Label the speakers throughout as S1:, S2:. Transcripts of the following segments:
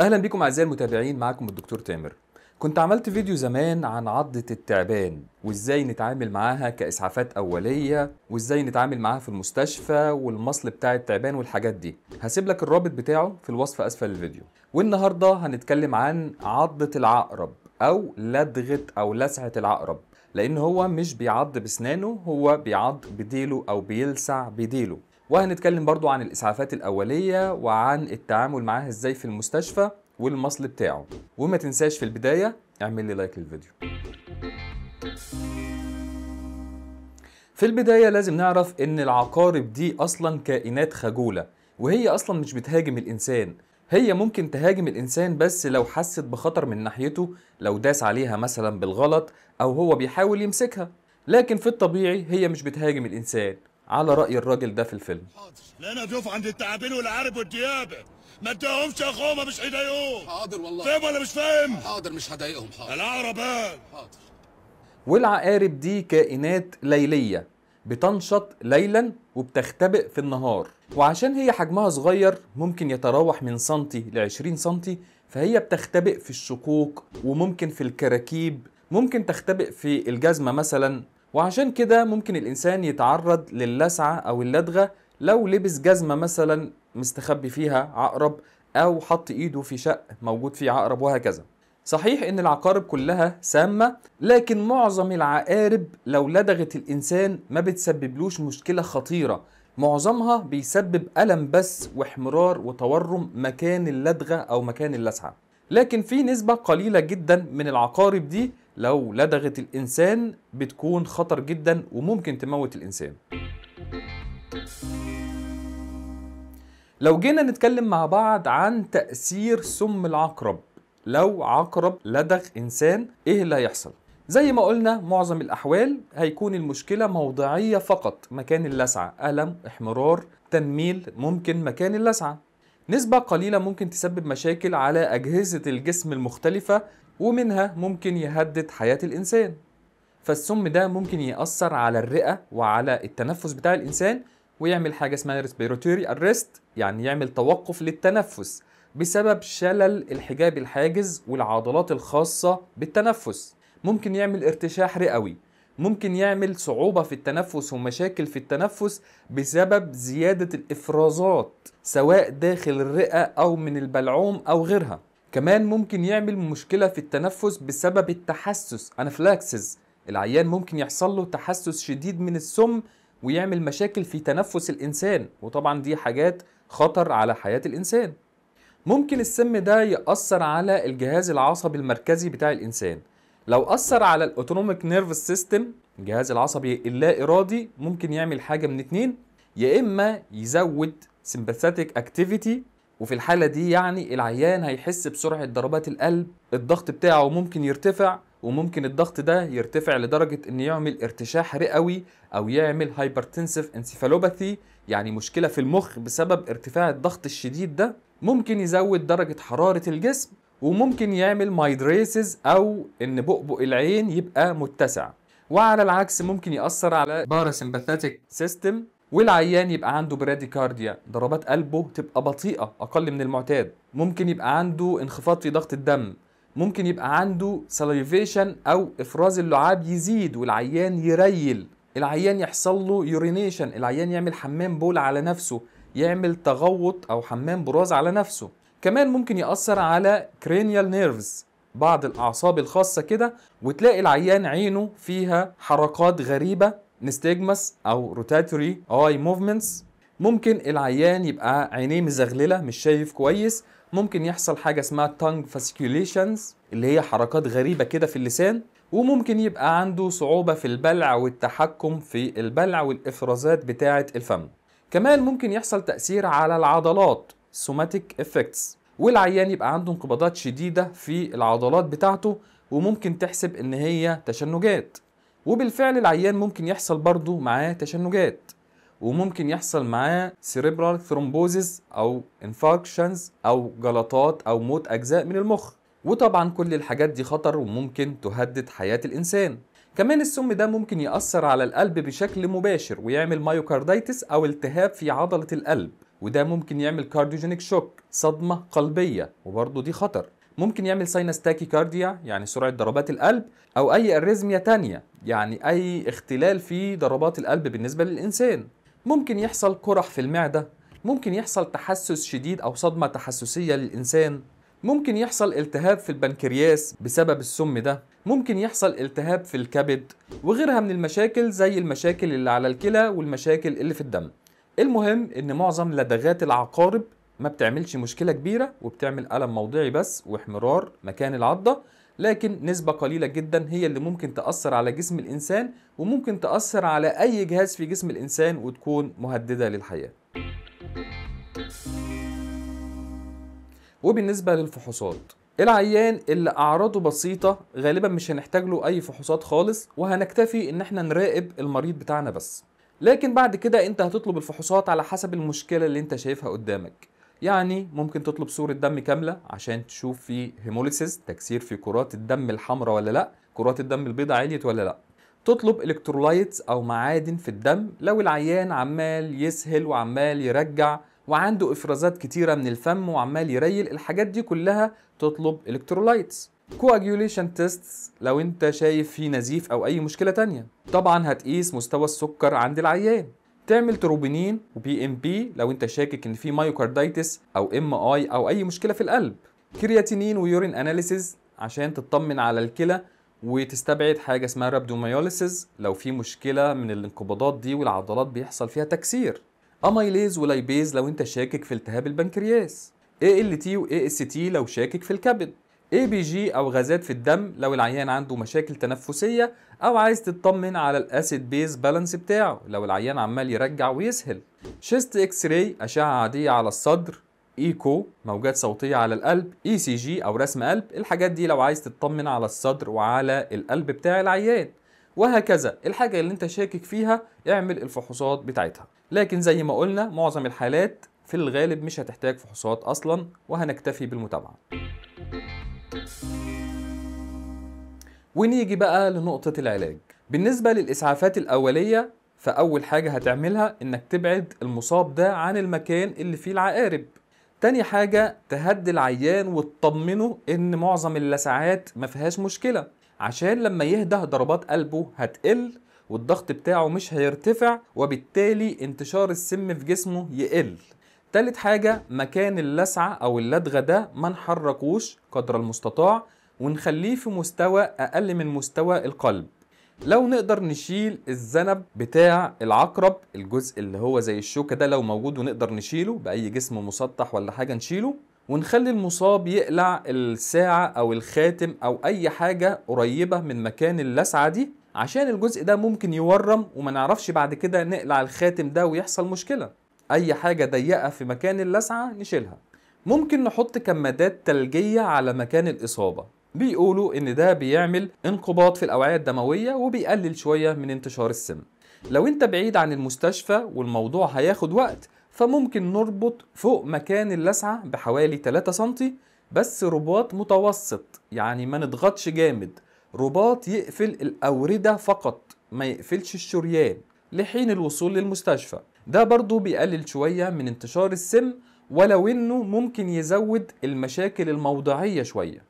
S1: اهلا بكم اعزائي المتابعين معكم الدكتور تامر كنت عملت فيديو زمان عن عضة التعبان وازاي نتعامل معاها كاسعافات اولية وازاي نتعامل معاها في المستشفى والمصل بتاع التعبان والحاجات دي هسيب لك الرابط بتاعه في الوصف اسفل الفيديو والنهاردة هنتكلم عن عضة العقرب او لدغة او لسعة العقرب لان هو مش بيعض بسنانه هو بيعض بديله او بيلسع بديله وهنتكلم برضو عن الإسعافات الأولية وعن التعامل معاها إزاي في المستشفى والمصل بتاعه وما تنساش في البداية اعمل لي لايك للفيديو في البداية لازم نعرف إن العقارب دي أصلا كائنات خجولة وهي أصلا مش بتهاجم الإنسان هي ممكن تهاجم الإنسان بس لو حست بخطر من ناحيته لو داس عليها مثلا بالغلط أو هو بيحاول يمسكها لكن في الطبيعي هي مش بتهاجم الإنسان على رأي الراجل ده في الفيلم انا ضيوف عند التعابين والعارب والديابة ما تديهمش يا ما مش هيضايقوك حاضر والله فاهم ولا مش فاهم حاضر مش هضايقهم حاضر العقربان حاضر والعقارب دي كائنات ليلية بتنشط ليلا وبتختبئ في النهار وعشان هي حجمها صغير ممكن يتراوح من سنتي ل 20 سنتي فهي بتختبئ في الشقوق وممكن في الكراكيب ممكن تختبئ في الجزمة مثلا وعشان كده ممكن الإنسان يتعرض للسعة أو اللدغة لو لبس جزمة مثلا مستخبي فيها عقرب أو حط إيده في شق موجود فيه عقرب وهكذا صحيح ان العقارب كلها سامه لكن معظم العقارب لو لدغت الانسان ما بتسببلوش مشكله خطيره معظمها بيسبب الم بس واحمرار وتورم مكان اللدغه او مكان اللسعه لكن في نسبه قليله جدا من العقارب دي لو لدغت الإنسان بتكون خطر جدا وممكن تموت الإنسان لو جينا نتكلم مع بعض عن تأثير سم العقرب لو عقرب لدغ إنسان إيه اللي هيحصل؟ زي ما قلنا معظم الأحوال هيكون المشكلة موضعية فقط مكان اللسعة ألم، احمرار، تنميل ممكن مكان اللسعة نسبة قليلة ممكن تسبب مشاكل على أجهزة الجسم المختلفة ومنها ممكن يهدد حياة الإنسان فالسم ده ممكن يأثر على الرئة وعلى التنفس بتاع الإنسان ويعمل حاجة اسمها respiratory arrest يعني يعمل توقف للتنفس بسبب شلل الحجاب الحاجز والعضلات الخاصة بالتنفس ممكن يعمل ارتشاح رئوي ممكن يعمل صعوبة في التنفس ومشاكل في التنفس بسبب زيادة الإفرازات سواء داخل الرئة أو من البلعوم أو غيرها كمان ممكن يعمل مشكلة في التنفس بسبب التحسس أنافلاكسز العيان ممكن يحصل له تحسس شديد من السم ويعمل مشاكل في تنفس الإنسان وطبعا دي حاجات خطر على حياة الإنسان ممكن السم ده يأثر على الجهاز العصبي المركزي بتاع الإنسان لو أثر على الأوتونوميك نيرف سيستم الجهاز العصبي اللا إرادي ممكن يعمل حاجة من اتنين يا إما يزود سمباثيك أكتيفيتي وفي الحالة دي يعني العيان هيحس بسرعة ضربات القلب الضغط بتاعه ممكن يرتفع وممكن الضغط ده يرتفع لدرجة ان يعمل ارتشاح رئوي او يعمل هايبرتنسيف انسيفالوباثي يعني مشكلة في المخ بسبب ارتفاع الضغط الشديد ده ممكن يزود درجة حرارة الجسم وممكن يعمل مايدريسز او ان بؤبؤ العين يبقى متسع وعلى العكس ممكن يأثر على باراسمباثاتيك سيستم والعيان يبقى عنده براديكارديا ضربات قلبه تبقى بطيئة أقل من المعتاد ممكن يبقى عنده انخفاض في ضغط الدم ممكن يبقى عنده ساليفيشن أو إفراز اللعاب يزيد والعيان يريل العيان يحصل له يورينيشن العيان يعمل حمام بول على نفسه يعمل تغوط أو حمام براز على نفسه كمان ممكن يأثر على كرينيال نيرفز بعض الأعصاب الخاصة كده وتلاقي العيان عينه فيها حركات غريبة نستيجمس او روتاتوري اي موفمنتس ممكن العيان يبقى عينيه مزغلله مش شايف كويس ممكن يحصل حاجه اسمها تانج فاسكيوليشنز اللي هي حركات غريبه كده في اللسان وممكن يبقى عنده صعوبة في البلع والتحكم في البلع والإفرازات بتاعة الفم كمان ممكن يحصل تأثير على العضلات somatic effects والعيان يبقى عنده انقباضات شديدة في العضلات بتاعته وممكن تحسب إن هي تشنجات وبالفعل العيان ممكن يحصل برضه معاه تشنجات وممكن يحصل معاه سيريبرال ثرومبوزيس او انفاركشنز او جلطات او موت اجزاء من المخ وطبعا كل الحاجات دي خطر وممكن تهدد حياه الانسان كمان السم ده ممكن يأثر على القلب بشكل مباشر ويعمل مايوكاردايتس أو التهاب في عضلة القلب وده ممكن يعمل كارديوجينيك شوك صدمة قلبية وبرضه دي خطر ممكن يعمل ساينس تاكي كارديا يعني سرعه ضربات القلب او اي اريزميا تانية يعني اي اختلال في ضربات القلب بالنسبه للانسان ممكن يحصل قرح في المعده ممكن يحصل تحسس شديد او صدمه تحسسيه للانسان ممكن يحصل التهاب في البنكرياس بسبب السم ده ممكن يحصل التهاب في الكبد وغيرها من المشاكل زي المشاكل اللي على الكلى والمشاكل اللي في الدم المهم ان معظم لدغات العقارب ما بتعملش مشكله كبيره وبتعمل الم موضعي بس واحمرار مكان العضه لكن نسبة قليلة جدا هي اللي ممكن تأثر على جسم الإنسان وممكن تأثر على أي جهاز في جسم الإنسان وتكون مهددة للحياة وبالنسبة للفحوصات العيان اللي أعراضه بسيطة غالبا مش هنحتاج له أي فحوصات خالص وهنكتفي إن احنا نراقب المريض بتاعنا بس لكن بعد كده انت هتطلب الفحوصات على حسب المشكلة اللي انت شايفها قدامك يعني ممكن تطلب صورة دم كاملة عشان تشوف في هيموليسيس تكسير في كرات الدم الحمراء ولا لا كرات الدم البيضاء عليت ولا لا تطلب الكترولايتس او معادن في الدم لو العيان عمال يسهل وعمال يرجع وعنده افرازات كتيره من الفم وعمال يريل الحاجات دي كلها تطلب الكترولايتس كواجيوليشن تيست لو انت شايف في نزيف او اي مشكله تانية طبعا هتقيس مستوى السكر عند العيان تعمل تروبينين وبي ام بي لو انت شاكك ان في مايوكاردايتس او ام اي او اي مشكله في القلب كرياتينين ويورين اناليسيز عشان تطمن على الكلى وتستبعد حاجه اسمها رابدوميوليسيز لو في مشكله من الانقباضات دي والعضلات بيحصل فيها تكسير اميليز ولايبيز لو انت شاكك في التهاب البنكرياس اي ال تي واي اس تي لو شاكك في الكبد اي بي جي او غازات في الدم لو العيان عنده مشاكل تنفسيه او عايز تطمن على الاسيد بيز بالانس بتاعه لو العيان عمال يرجع ويسهل شيست اكس راي اشعه عاديه على الصدر ايكو موجات صوتيه على القلب اي سي جي او رسم قلب الحاجات دي لو عايز تطمن على الصدر وعلى القلب بتاع العيان وهكذا الحاجه اللي انت شاكك فيها اعمل الفحوصات بتاعتها لكن زي ما قلنا معظم الحالات في الغالب مش هتحتاج فحوصات اصلا وهنكتفي بالمتابعه ونيجي بقى لنقطة العلاج بالنسبة للإسعافات الأولية فأول حاجة هتعملها إنك تبعد المصاب ده عن المكان اللي فيه العقارب تاني حاجة تهدي العيان وتطمنه إن معظم اللسعات ما فيهاش مشكلة عشان لما يهدى ضربات قلبه هتقل والضغط بتاعه مش هيرتفع وبالتالي انتشار السم في جسمه يقل تالت حاجة مكان اللسعة أو اللدغة ده ما نحركوش قدر المستطاع ونخليه في مستوى أقل من مستوى القلب لو نقدر نشيل الذنب بتاع العقرب الجزء اللي هو زي الشوكة ده لو موجود ونقدر نشيله بأي جسم مسطح ولا حاجة نشيله ونخلي المصاب يقلع الساعة أو الخاتم أو أي حاجة قريبة من مكان اللسعة دي عشان الجزء ده ممكن يورم وما نعرفش بعد كده نقلع الخاتم ده ويحصل مشكلة اي حاجه ضيقه في مكان اللسعه نشيلها ممكن نحط كمادات ثلجيه على مكان الاصابه بيقولوا ان ده بيعمل انقباض في الاوعيه الدمويه وبيقلل شويه من انتشار السم لو انت بعيد عن المستشفى والموضوع هياخد وقت فممكن نربط فوق مكان اللسعه بحوالي 3 سم بس رباط متوسط يعني ما نضغطش جامد رباط يقفل الاورده فقط ما يقفلش الشريان لحين الوصول للمستشفى ده برضو بيقلل شوية من انتشار السم ولو انه ممكن يزود المشاكل الموضعية شوية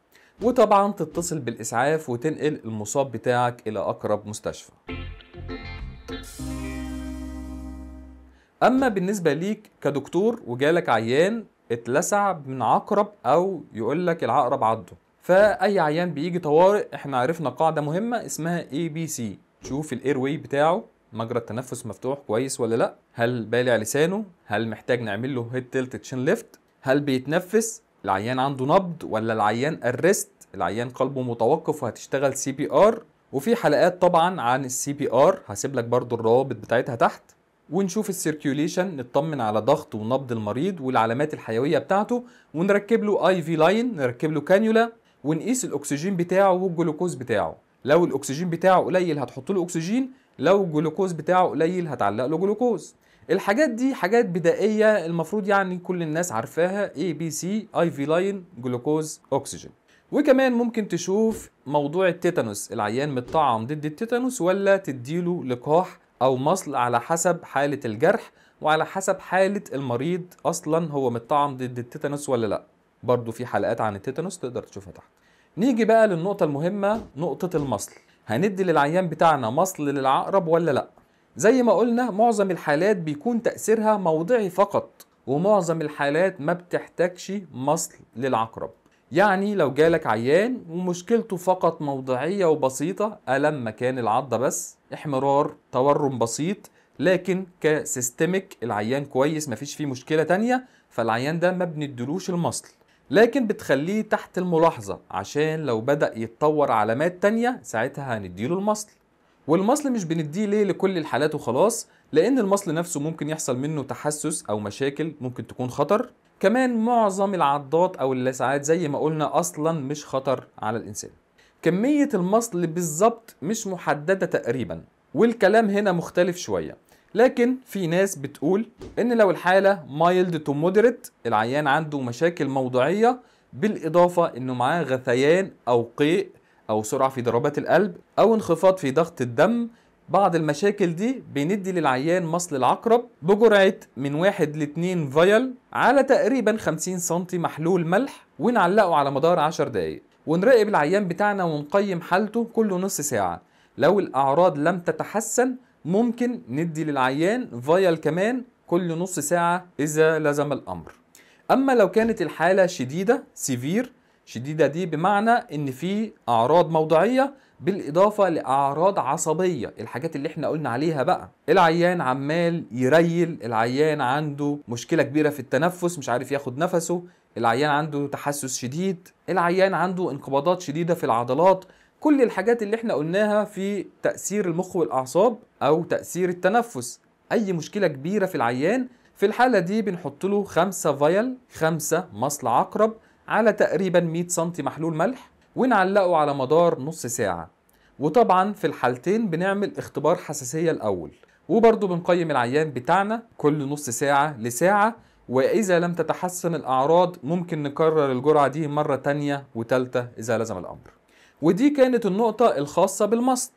S1: وطبعا تتصل بالإسعاف وتنقل المصاب بتاعك إلى أقرب مستشفى أما بالنسبة ليك كدكتور وجالك عيان اتلسع من عقرب أو يقولك العقرب عضه فأي عيان بيجي طوارئ احنا عرفنا قاعدة مهمة اسمها ABC شوف الاير واي بتاعه مجرى التنفس مفتوح كويس ولا لا هل بالع لسانه هل محتاج نعمل له هيد تيلت تشين ليفت هل بيتنفس العيان عنده نبض ولا العيان الريست العيان قلبه متوقف وهتشتغل سي بي ار وفي حلقات طبعا عن السي بي ار هسيب لك برضو الروابط بتاعتها تحت ونشوف السيركيوليشن نطمن على ضغط ونبض المريض والعلامات الحيويه بتاعته ونركب له اي في لاين نركب له كانيولا ونقيس الاكسجين بتاعه والجلوكوز بتاعه لو الاكسجين بتاعه قليل هتحط له اكسجين لو الجلوكوز بتاعه قليل هتعلق له جلوكوز الحاجات دي حاجات بدائيه المفروض يعني كل الناس عارفاها اي بي سي اي في لاين جلوكوز اكسجين وكمان ممكن تشوف موضوع التيتانوس العيان متطعم ضد التيتانوس ولا تديله لقاح او مصل على حسب حاله الجرح وعلى حسب حاله المريض اصلا هو متطعم ضد التيتانوس ولا لا برضو في حلقات عن التيتانوس تقدر تشوفها تحت نيجي بقى للنقطه المهمه نقطه المصل هندي للعيان بتاعنا مصل للعقرب ولا لا زي ما قلنا معظم الحالات بيكون تأثيرها موضعي فقط ومعظم الحالات ما بتحتاجش مصل للعقرب يعني لو جالك عيان ومشكلته فقط موضعية وبسيطة ألم مكان العضة بس احمرار تورم بسيط لكن كسيستميك العيان كويس مفيش فيه مشكلة تانية فالعيان ده ما بندلوش المصل لكن بتخليه تحت الملاحظة عشان لو بدأ يتطور علامات تانية ساعتها هنديله المصل والمصل مش بنديه ليه لكل الحالات وخلاص لأن المصل نفسه ممكن يحصل منه تحسس أو مشاكل ممكن تكون خطر كمان معظم العضات أو اللسعات زي ما قلنا أصلا مش خطر على الإنسان كمية المصل بالظبط مش محددة تقريبا والكلام هنا مختلف شوية لكن في ناس بتقول ان لو الحاله مايلد تو مودريت العيان عنده مشاكل موضعيه بالاضافه انه معاه غثيان او قيء او سرعه في ضربات القلب او انخفاض في ضغط الدم بعض المشاكل دي بندي للعيان مصل العقرب بجرعه من واحد لاتنين 2 فيل على تقريبا 50 سم محلول ملح ونعلقه على مدار 10 دقائق ونراقب العيان بتاعنا ونقيم حالته كل نص ساعه لو الاعراض لم تتحسن ممكن ندي للعيان فيال كمان كل نص ساعة إذا لزم الأمر أما لو كانت الحالة شديدة سيفير شديدة دي بمعنى إن في أعراض موضعية بالإضافة لأعراض عصبية الحاجات اللي احنا قلنا عليها بقى العيان عمال يريل العيان عنده مشكلة كبيرة في التنفس مش عارف ياخد نفسه العيان عنده تحسس شديد العيان عنده انقباضات شديدة في العضلات كل الحاجات اللي احنا قلناها في تأثير المخ والأعصاب أو تأثير التنفس أي مشكلة كبيرة في العيان في الحالة دي بنحط له 5 فيل 5 مصل عقرب على تقريبا 100 سم محلول ملح ونعلقه على مدار نص ساعة وطبعا في الحالتين بنعمل اختبار حساسية الأول وبرضه بنقيم العيان بتاعنا كل نص ساعة لساعة وإذا لم تتحسن الأعراض ممكن نكرر الجرعة دي مرة تانية وتالتة إذا لزم الأمر ودي كانت النقطة الخاصة بالمصل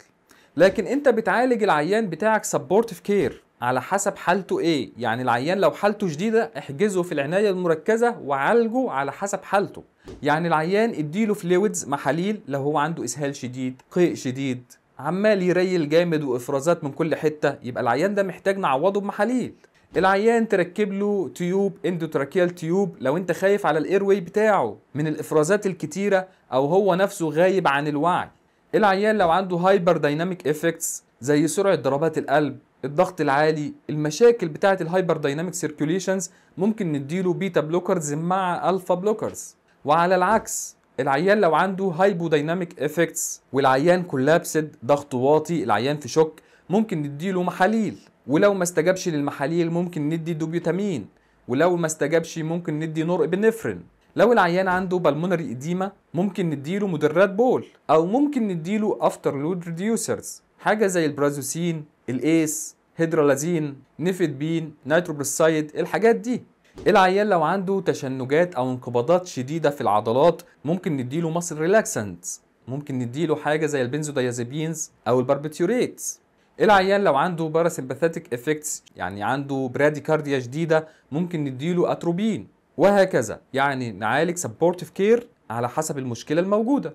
S1: لكن انت بتعالج العيان بتاعك سبورتيف كير على حسب حالته ايه يعني العيان لو حالته شديدة احجزه في العناية المركزة وعالجه على حسب حالته يعني العيان اديله فلويدز محاليل لو هو عنده اسهال شديد قيء شديد عمال يريل جامد وافرازات من كل حتة يبقى العيان ده محتاج نعوضه بمحاليل العيان تركب له تيوب اندوتراكيال تيوب لو انت خايف على الايروي بتاعه من الافرازات الكتيره او هو نفسه غايب عن الوعي العيان لو عنده هايبر دايناميك افكتس زي سرعه ضربات القلب الضغط العالي المشاكل بتاعه الهايبر دايناميك سيركيوليشنز ممكن نديله بيتا بلوكرز مع الفا بلوكرز وعلى العكس العيان لو عنده هايبو دايناميك افكتس والعيان كولابسد ضغط واطي العيان في شوك ممكن نديله محاليل ولو ما استجابش للمحاليل ممكن ندي دوبيوتامين ولو ما استجابش ممكن ندي نور ابنفرين لو العيان عنده بالمونري اديما ممكن نديله مدرات بول او ممكن نديله افتر لود ريديوسرز حاجه زي البرازوسين الايس هيدرالازين نيفيدبين نيتروبرسايد الحاجات دي العيان لو عنده تشنجات او انقباضات شديده في العضلات ممكن نديله مصر ريلاكسنت ممكن نديله حاجه زي البنزودايازيبينز او الباربيتيوريتس العيان لو عنده باراسمباثيتك افكتس يعني عنده براديكارديا شديده ممكن نديله اتروبين وهكذا يعني نعالج سبورتيف كير على حسب المشكله الموجوده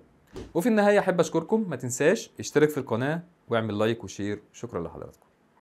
S1: وفي النهايه احب اشكركم ما تنساش اشترك في القناه واعمل لايك وشير شكرا لحضراتكم